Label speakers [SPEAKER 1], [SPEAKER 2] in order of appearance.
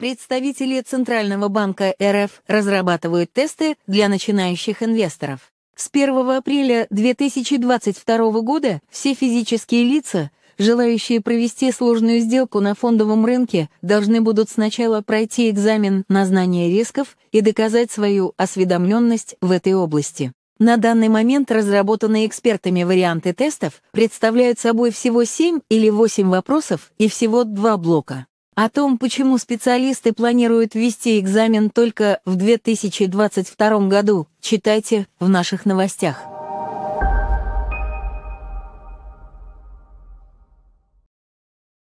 [SPEAKER 1] Представители Центрального банка РФ разрабатывают тесты для начинающих инвесторов. С 1 апреля 2022 года все физические лица, желающие провести сложную сделку на фондовом рынке, должны будут сначала пройти экзамен на знание рисков и доказать свою осведомленность в этой области. На данный момент разработанные экспертами варианты тестов представляют собой всего 7 или 8 вопросов и всего 2 блока. О том, почему специалисты планируют ввести экзамен только в 2022 году, читайте в наших новостях.